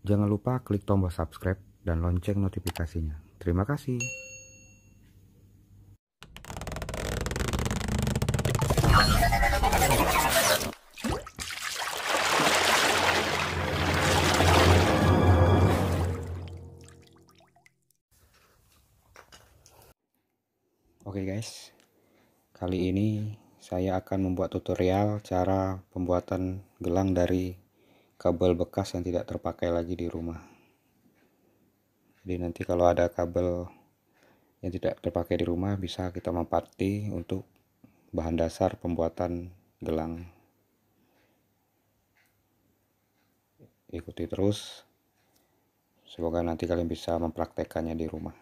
Jangan lupa klik tombol subscribe dan lonceng notifikasinya. Terima kasih. Oke okay guys, kali ini saya akan membuat tutorial cara pembuatan gelang dari kabel bekas yang tidak terpakai lagi di rumah jadi nanti kalau ada kabel yang tidak terpakai di rumah bisa kita manfaati untuk bahan dasar pembuatan gelang ikuti terus semoga nanti kalian bisa mempraktekannya di rumah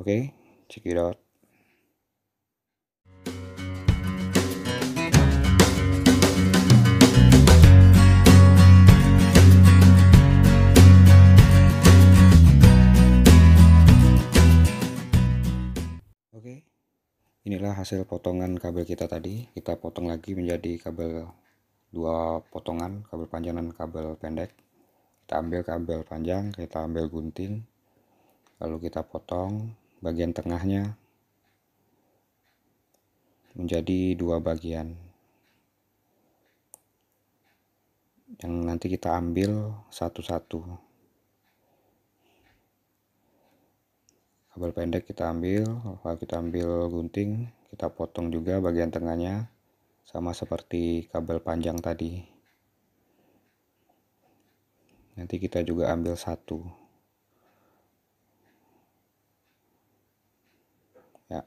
oke okay, check hasil potongan kabel kita tadi kita potong lagi menjadi kabel dua potongan kabel panjang dan kabel pendek kita ambil kabel panjang kita ambil gunting lalu kita potong bagian tengahnya menjadi dua bagian yang nanti kita ambil satu-satu kabel pendek kita ambil lalu kita ambil gunting kita potong juga bagian tengahnya sama seperti kabel panjang tadi nanti kita juga ambil satu ya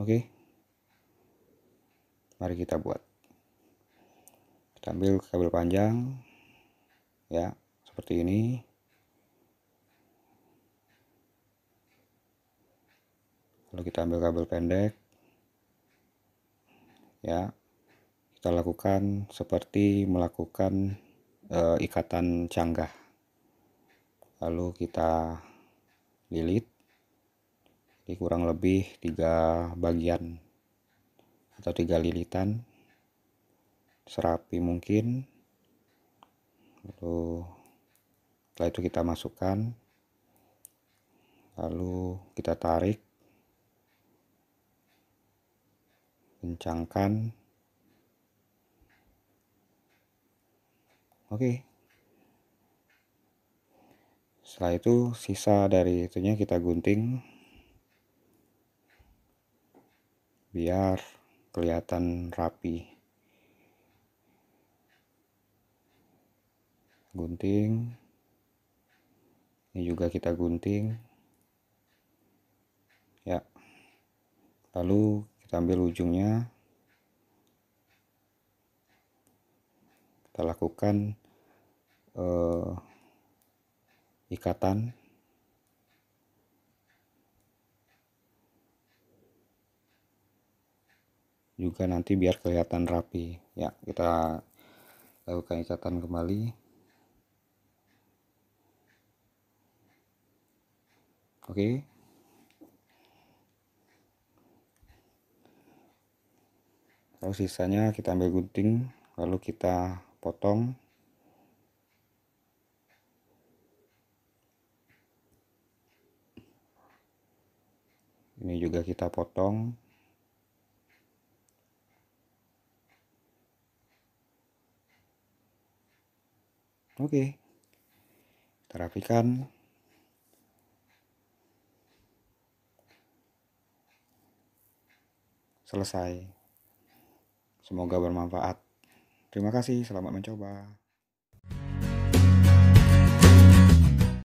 oke mari kita buat kita ambil kabel panjang ya seperti ini lalu kita ambil kabel pendek ya kita lakukan seperti melakukan e, ikatan canggah lalu kita lilit di kurang lebih tiga bagian atau tiga lilitan serapi mungkin lalu setelah itu kita masukkan lalu kita tarik kencangkan oke setelah itu sisa dari itunya kita gunting biar kelihatan rapi gunting ini juga kita gunting ya lalu kita ambil ujungnya kita lakukan eh, ikatan juga nanti biar kelihatan rapi ya kita lakukan ikatan kembali oke okay. lalu sisanya kita ambil gunting lalu kita potong ini juga kita potong oke kita rapikan selesai Semoga bermanfaat. Terima kasih, selamat mencoba.